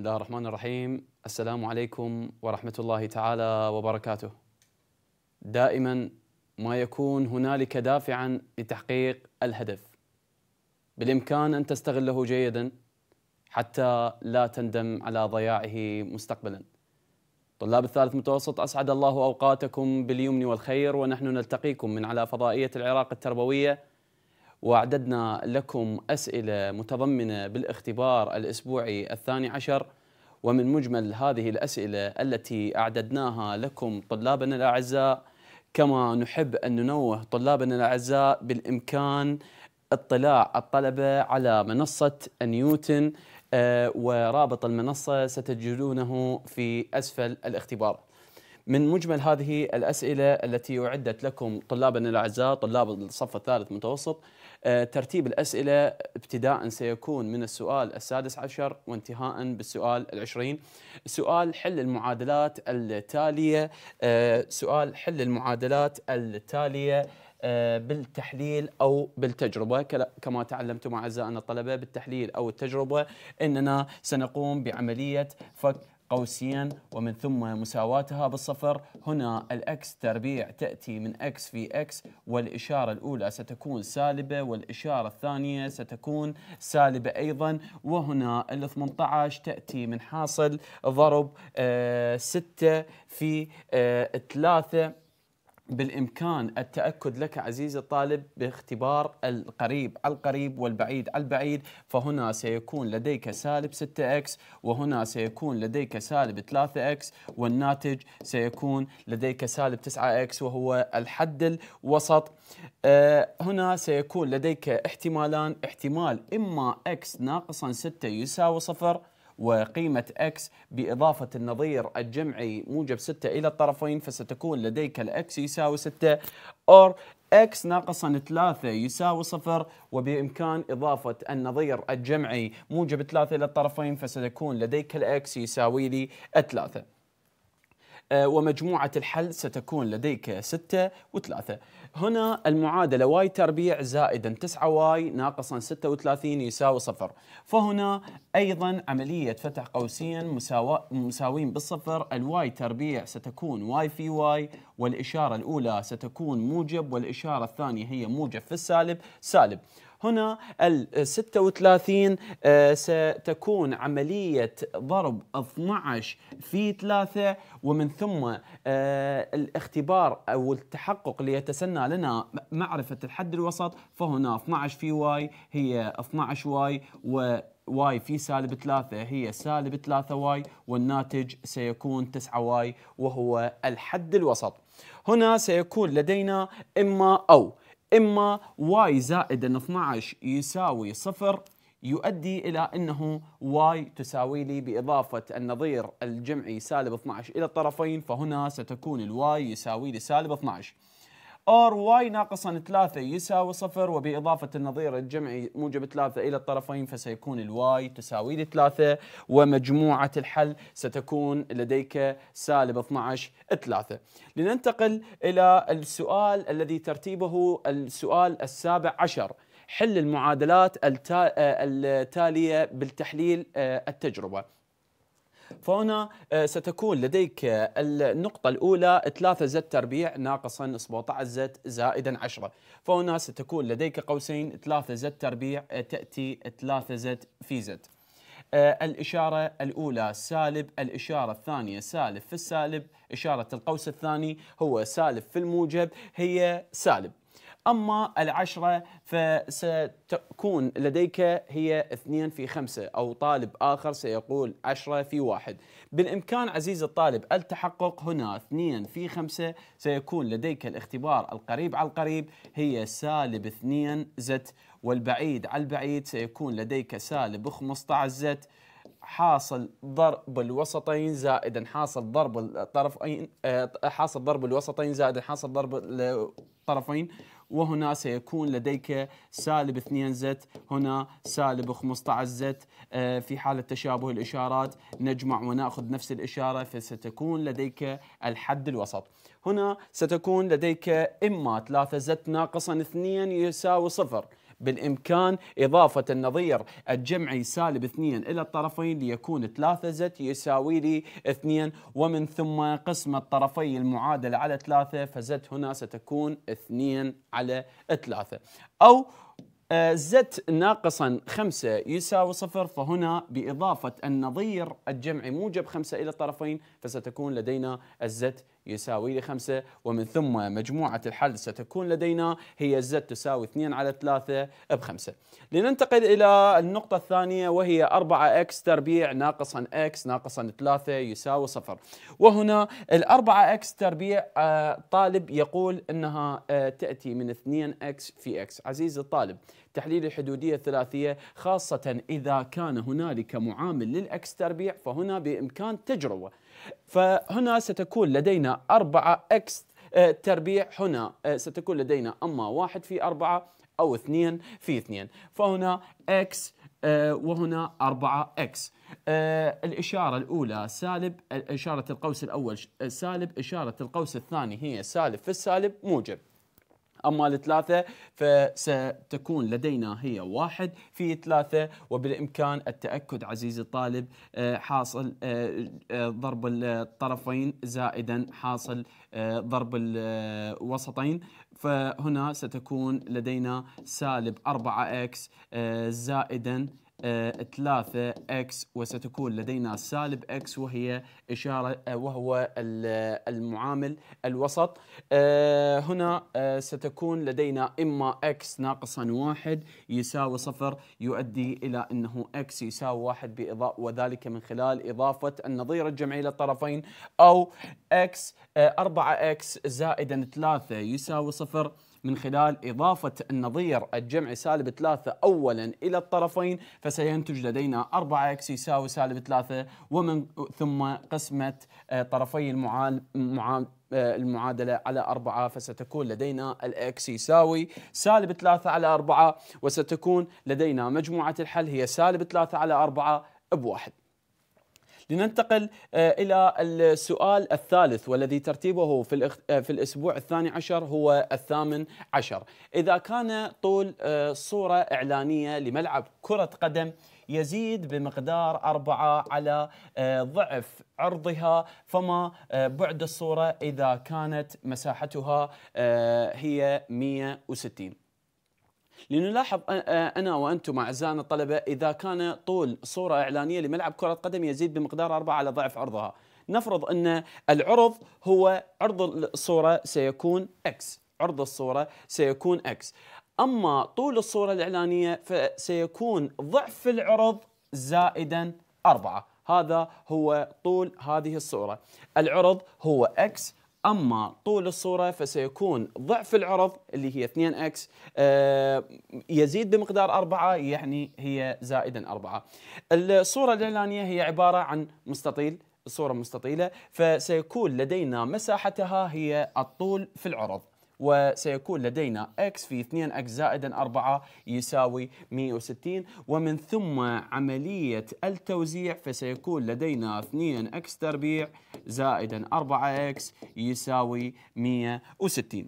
بسم الله الرحمن الرحيم السلام عليكم ورحمه الله تعالى وبركاته دائما ما يكون هنالك دافعا لتحقيق الهدف بالامكان ان تستغله جيدا حتى لا تندم على ضياعه مستقبلا طلاب الثالث متوسط اسعد الله اوقاتكم باليمن والخير ونحن نلتقيكم من على فضائيه العراق التربويه واعددنا لكم أسئلة متضمنة بالاختبار الأسبوعي الثاني عشر ومن مجمل هذه الأسئلة التي أعددناها لكم طلابنا الأعزاء كما نحب أن ننوه طلابنا الأعزاء بالإمكان اطلاع الطلبة على منصة نيوتن آه، ورابط المنصة ستجدونه في أسفل الاختبار من مجمل هذه الأسئلة التي أعدت لكم طلابنا الأعزاء طلاب الصف الثالث متوسط آه، ترتيب الأسئلة ابتداء سيكون من السؤال السادس عشر وانتهاء بالسؤال العشرين سؤال حل المعادلات التالية آه، سؤال حل المعادلات التالية آه، بالتحليل او بالتجربه كما تعلمتم اعزائنا الطلبه بالتحليل او التجربه اننا سنقوم بعمليه فك قوسين ومن ثم مساواتها بالصفر هنا الأكس تربيع تأتي من أكس في أكس والإشارة الأولى ستكون سالبة والإشارة الثانية ستكون سالبة أيضا وهنا ال 18 تأتي من حاصل ضرب 6 آه، في 3 آه، بالإمكان التأكد لك عزيزي الطالب باختبار القريب على القريب والبعيد على البعيد فهنا سيكون لديك سالب 6x وهنا سيكون لديك سالب 3x والناتج سيكون لديك سالب 9x وهو الحد الوسط آه، هنا سيكون لديك احتمالان احتمال إما x ناقصا 6 يساوي صفر وقيمة X بإضافة النظير الجمعي موجب 6 إلى الطرفين فستكون لديك X يساوي 6 أور x ناقصا 3 يساوي 0 وبإمكان إضافة النظير الجمعي موجب 3 إلى الطرفين فستكون لديك X يساوي لي 3 آه، ومجموعة الحل ستكون لديك 6 و3 هنا المعادلة واي تربيع زائدا 9 واي ناقصا 36 يساوي صفر فهنا أيضا عملية فتح قوسين مساوين بالصفر الواي تربيع ستكون واي في واي والإشارة الأولى ستكون موجب والإشارة الثانية هي موجب في السالب سالب هنا ال 36 آه، ستكون عملية ضرب 12 في 3 ومن ثم آه، الاختبار أو التحقق ليتسنى لنا معرفة الحد الوسط فهنا 12 في واي هي 12 واي و واي في سالب 3 هي سالب 3 واي والناتج سيكون 9 واي وهو الحد الوسط هنا سيكون لدينا إما أو إما y زائد 12 يساوي صفر يؤدي إلى أنه y تساوي لي بإضافة النظير الجمعي سالب 12 إلى الطرفين فهنا ستكون الواي يساوي لي سالب 12 اور واي ناقصا 3 يساوي صفر وبإضافة النظير الجمعي موجب 3 إلى الطرفين فسيكون الواي تساوي 3 ومجموعة الحل ستكون لديك سالب 12 3 لننتقل إلى السؤال الذي ترتيبه السؤال السابع عشر حل المعادلات آه، التالية بالتحليل آه، التجربة فهنا آه، ستكون لديك آه، النقطة الأولى 3 زد تربيع ناقصا 17 زد زائدا 10 فهنا ستكون لديك قوسين 3 زد تربيع آه، تأتي 3 زد في زد الإشارة الأولى سالب الإشارة الثانية سالب في السالب إشارة القوس الثاني هو سالب في الموجب هي سالب أما العشرة فستكون لديك هي اثنين في خمسة أو طالب آخر سيقول عشرة في واحد بالإمكان عزيز الطالب التحقق هنا اثنين في خمسة سيكون لديك الاختبار القريب على القريب هي سالب اثنين زت والبعيد على البعيد سيكون لديك سالب 15 زت حاصل ضرب الوسطين زائدا حاصل ضرب الطرفين آه، حاصل ضرب الوسطين زائدا حاصل ضرب الطرفين وهنا سيكون لديك سالب 2 زت هنا سالب 15 زت آه، في حالة تشابه الإشارات نجمع ونأخذ نفس الإشارة فستكون لديك الحد الوسط هنا ستكون لديك إما 3 زت ناقصا 2 يساوي صفر بالإمكان إضافة النظير الجمعي سالب 2 إلى الطرفين ليكون 3 زت يساوي لي 2 ومن ثم قسم الطرفي المعادلة على 3 فزت هنا ستكون 2 على 3 أو آه، زت ناقصا 5 يساوي صفر فهنا بإضافة النظير الجمعي موجب 5 إلى الطرفين فستكون لدينا الزت يساوي لي 5 ومن ثم مجموعة الحل ستكون لدينا هي Z تساوي 2 على 3 ب 5 لننتقل إلى النقطة الثانية وهي 4X تربيع ناقصا X ناقصا 3 يساوي صفر وهنا ال 4X تربيع آه، طالب يقول أنها آه، تأتي من 2X في X عزيزي الطالب تحليل الحدودية الثلاثية خاصة إذا كان هنالك معامل للإكس تربيع فهنا بإمكان تجربة فهنا ستكون لدينا 4 اكس آه، تربيع هنا آه، ستكون لدينا اما 1 في 4 او 2 في 2 فهنا اكس آه، وهنا 4 اكس الإشارة الأولى سالب إشارة القوس الأول سالب إشارة القوس الثاني هي سالب في السالب موجب أما الثلاثة فستكون لدينا هي واحد في ثلاثة وبالإمكان التأكد عزيزي الطالب آه، حاصل آه، آه، ضرب الطرفين زائدا حاصل ضرب الوسطين فهنا ستكون لدينا سالب 4x زائدا 3 آه، اكس وستكون لدينا سالب اكس وهي اشاره آه، وهو المعامل الوسط آه، هنا ستكون لدينا اما اكس ناقصا واحد يساوي صفر يؤدي الى انه اكس يساوي واحد باضاء وذلك من خلال اضافه النظير الجمعي للطرفين او اكس 4 اكس زائدا 3 يساوي صفر من خلال إضافة النظير الجمعي سالب 3 أولا إلى الطرفين فسينتج لدينا 4 إكس يساوي سالب 3 ومن ثم قسمة آه، طرفي المعال آه، المعادلة على 4 فستكون لدينا الإكس يساوي سالب 3 على 4 وستكون لدينا مجموعة الحل هي سالب 3 على 4 بواحد لننتقل آه، إلى السؤال الثالث والذي ترتيبه في, آه، في الأسبوع الثاني عشر هو الثامن عشر إذا كان طول آه، صورة إعلانية لملعب كرة قدم يزيد بمقدار أربعة على ضعف عرضها فما بعد الصورة إذا كانت مساحتها هي 160 لنلاحظ انا وانتم اعزائنا الطلبه اذا كان طول صوره اعلانيه لملعب كره قدم يزيد بمقدار اربعه على ضعف عرضها نفرض ان العرض هو عرض الصوره سيكون اكس عرض الصوره سيكون اكس اما طول الصوره الاعلانيه فسيكون ضعف العرض زائدا أربعة هذا هو طول هذه الصورة العرض هو اكس أما طول الصورة فسيكون ضعف العرض اللي هي 2 اكس آه، يزيد بمقدار 4 يعني هي زائدا 4 الصورة الإعلانية هي عبارة عن مستطيل الصوره مستطيلة فسيكون لدينا مساحتها هي الطول في العرض وسيكون لدينا x في 2x زائد 4 يساوي 160 ومن ثم عملية التوزيع فسيكون لدينا 2x تربيع زائد 4 4x يساوي 160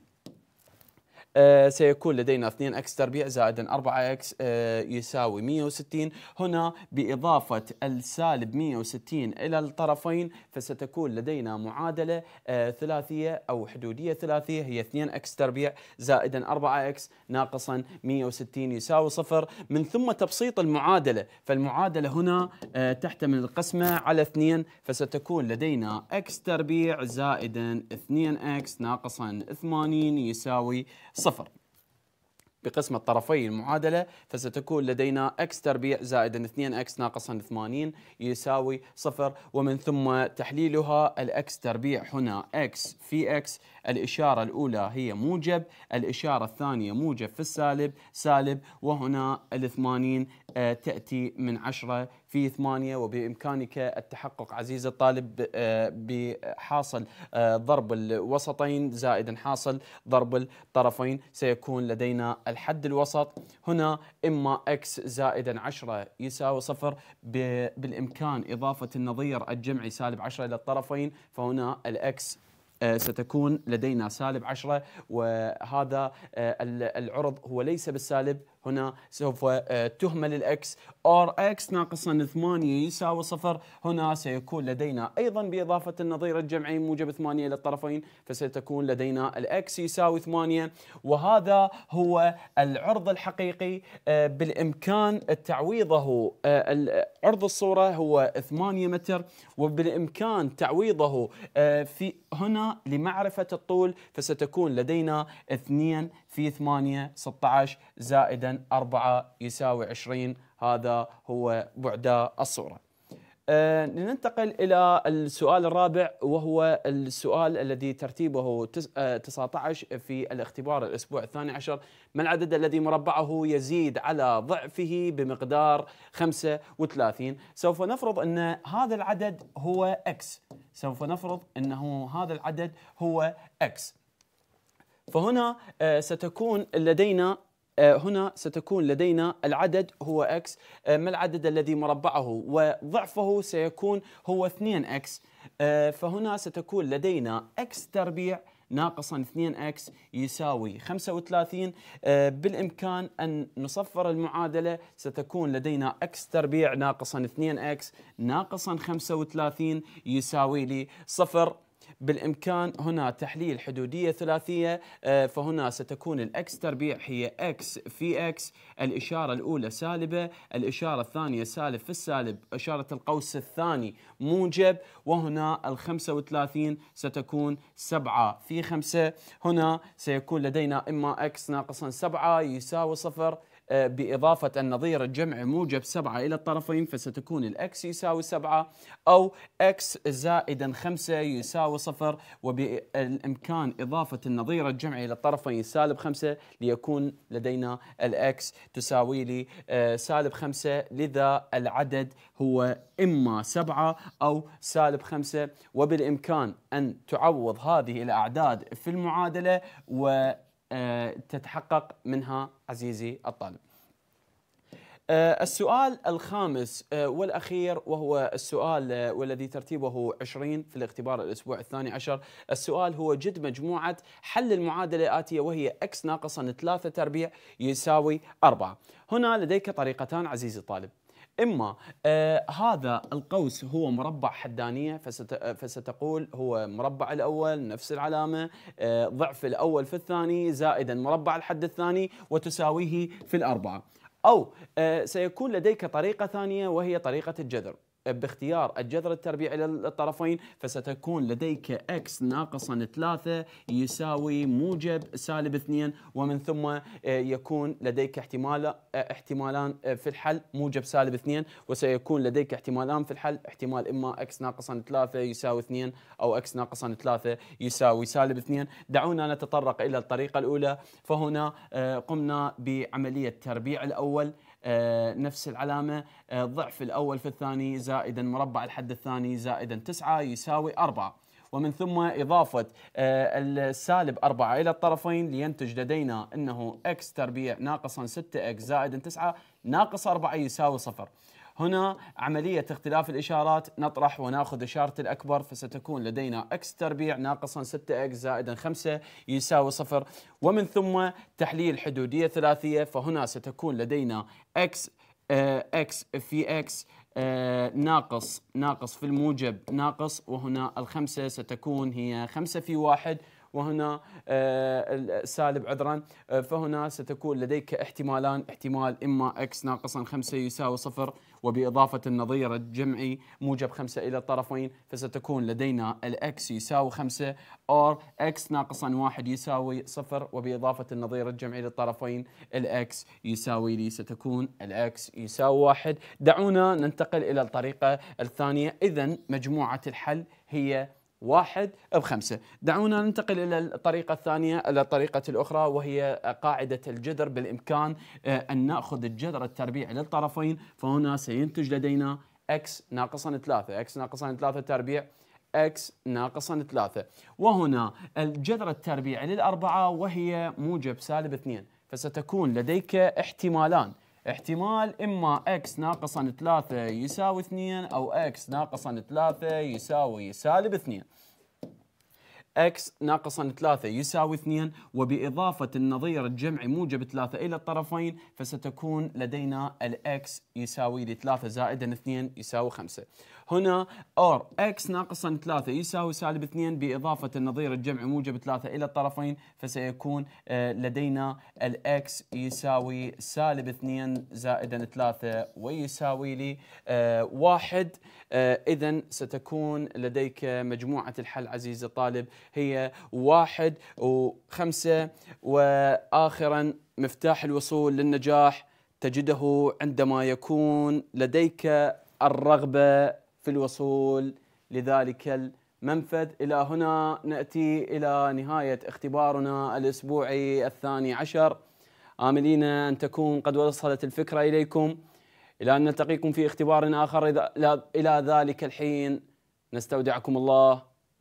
آه، سيكون لدينا 2 اكس تربيع زائدا 4 اكس آه، يساوي 160 هنا باضافه السالب 160 الى الطرفين فستكون لدينا معادله آه، ثلاثيه او حدوديه ثلاثيه هي 2 اكس تربيع زائدا 4 اكس ناقصا 160 يساوي صفر من ثم تبسيط المعادله فالمعادله هنا تحتمل القسمه على 2 فستكون لدينا اكس تربيع زائدا 2 اكس ناقصا 80 يساوي صفر بقسم الطرفي المعادلة فستكون لدينا x تربيع زائد 2x ناقصا 80 يساوي صفر ومن ثم تحليلها X تربيع هنا x في x الإشارة الأولى هي موجب الإشارة الثانية موجب في السالب سالب وهنا ال 80 آه، تأتي من عشرة في ثمانية وبإمكانك التحقق عزيزي الطالب آه، بحاصل آه، ضرب الوسطين زائدا حاصل ضرب الطرفين سيكون لدينا الحد الوسط هنا إما x زائدا عشرة يساوي صفر بالإمكان إضافة النظير الجمعي سالب عشرة إلى الطرفين فهنا الإكس ستكون لدينا سالب 10 وهذا العرض هو ليس بالسالب هنا سوف آه، تهمل الاكس اور اكس ناقصا 8 يساوي صفر هنا سيكون لدينا ايضا باضافه النظير الجمعي موجب 8 للطرفين فستكون لدينا الاكس يساوي 8 وهذا هو العرض الحقيقي آه، بالامكان تعويضه آه، عرض الصوره هو 8 متر وبالامكان تعويضه في هنا لمعرفه الطول فستكون لدينا 2 في 8 16 زائدا 4 يساوي 20 هذا هو بعد الصورة آه، ننتقل إلى السؤال الرابع وهو السؤال الذي ترتيبه 19 آه، في الاختبار الأسبوع الثاني عشر ما العدد الذي مربعه يزيد على ضعفه بمقدار 35 سوف نفرض أن هذا العدد هو X سوف نفرض أنه هذا العدد هو X فهنا آه، ستكون لدينا آه، هنا ستكون لدينا العدد هو x آه، ما العدد الذي مربعه وضعفه سيكون هو 2x آه، فهنا ستكون لدينا x تربيع ناقصا 2x يساوي 35 بالإمكان أن نصفر المعادلة ستكون لدينا x تربيع ناقصا 2x ناقصا 35 يساوي لي صفر بالإمكان هنا تحليل حدودية ثلاثية آه، فهنا ستكون الأكس تربيع هي أكس في أكس الإشارة الأولى سالبة الإشارة الثانية سالب في السالب إشارة القوس الثاني موجب وهنا ال 35 ستكون 7 في 5 هنا سيكون لدينا إما أكس ناقصا 7 يساوي صفر آه، بإضافة النظير الجمعي موجب 7 إلى الطرفين فستكون الإكس يساوي 7 أو إكس زائدا 5 يساوي 0 وبالإمكان إضافة النظير الجمعي إلى الطرفين سالب 5 ليكون لدينا الإكس تساوي لي آه، سالب 5 لذا العدد هو إما 7 أو سالب 5 وبالإمكان أن تعوض هذه الأعداد في المعادلة و آه، تتحقق منها عزيزي الطالب آه، السؤال الخامس آه، والأخير وهو السؤال والذي ترتيبه 20 في الاختبار الأسبوع الثاني عشر السؤال هو جد مجموعة حل المعادلة الآتية وهي x ناقصا 3 تربيع يساوي 4 هنا لديك طريقتان عزيزي الطالب اما آه هذا القوس هو مربع حدانيه فست آه، فستقول هو مربع الاول نفس العلامه آه ضعف الاول في الثاني زائدا مربع الحد الثاني وتساويه في الاربعه او آه سيكون لديك طريقه ثانيه وهي طريقه الجذر باختيار الجذر التربيعي للطرفين فستكون لديك اكس ناقصا 3 يساوي موجب سالب 2 ومن ثم آه، يكون لديك احتمال آه، احتمالان آه، في الحل موجب سالب 2 وسيكون لديك احتمالان في الحل احتمال اما اكس ناقصا 3 يساوي 2 او اكس ناقصا 3 يساوي سالب 2 دعونا نتطرق الى الطريقه الاولى فهنا قمنا بعمليه تربيع الاول آه، نفس العلامة آه، ضعف الأول في الثاني زائدا مربع الحد الثاني زائدا تسعة يساوي أربعة ومن ثم إضافة آه، السالب أربعة إلى الطرفين لينتج لدينا أنه x تربيع ناقصا 6x زائدا تسعة ناقص 4 يساوي صفر هنا عملية اختلاف الإشارات نطرح وناخذ إشارة الأكبر فستكون لدينا x تربيع ناقصا 6x زائدا 5 يساوي صفر ومن ثم تحليل حدودية ثلاثية فهنا ستكون لدينا x اكس آه، x في x آه، ناقص ناقص في الموجب ناقص وهنا الخمسة ستكون هي خمسة في واحد وهنا آه، سالب عذرا آه، فهنا ستكون لديك احتمالان احتمال إما x ناقصا 5 يساوي صفر وبإضافة النظير الجمعي موجب 5 إلى الطرفين فستكون لدينا الإكس يساوي 5 أو إكس ناقصا 1 يساوي 0 وبإضافة النظير الجمعي للطرفين الإكس يساوي لي ستكون الإكس يساوي 1 دعونا ننتقل إلى الطريقة الثانية إذا مجموعة الحل هي واحد بخمسة دعونا ننتقل إلى الطريقة الثانية إلى الطريقة الأخرى وهي قاعدة الجذر بالإمكان آه، أن نأخذ الجذر التربيعي للطرفين فهنا سينتج لدينا x ناقصا 3 x ناقصا 3 تربيع x ناقصا 3 وهنا الجذر التربيعي للأربعة وهي موجب سالب 2 فستكون لديك احتمالان احتمال إما x ناقصا 3 يساوي 2 أو x ناقصا 3 يساوي سالب 2 x ناقصا 3 يساوي 2 وبإضافة النظير الجمعي موجب 3 إلى الطرفين فستكون لدينا الاكس يساوي 3 زائدا 2 يساوي 5 هنا اور x ناقصا 3 يساوي سالب 2 بإضافة النظير الجمعي موجب 3 إلى الطرفين فسيكون آه، لدينا الاكس يساوي سالب 2 زائدا 3 ويساوي لي 1 آه، آه، إذا ستكون لديك مجموعة الحل عزيزي الطالب هي واحد وخمسة وآخرا مفتاح الوصول للنجاح تجده عندما يكون لديك الرغبة في الوصول لذلك المنفذ إلى هنا نأتي إلى نهاية اختبارنا الأسبوعي الثاني عشر آملين أن تكون قد وصلت الفكرة إليكم إلى أن نلتقيكم في اختبار آخر إلى ذلك الحين نستودعكم الله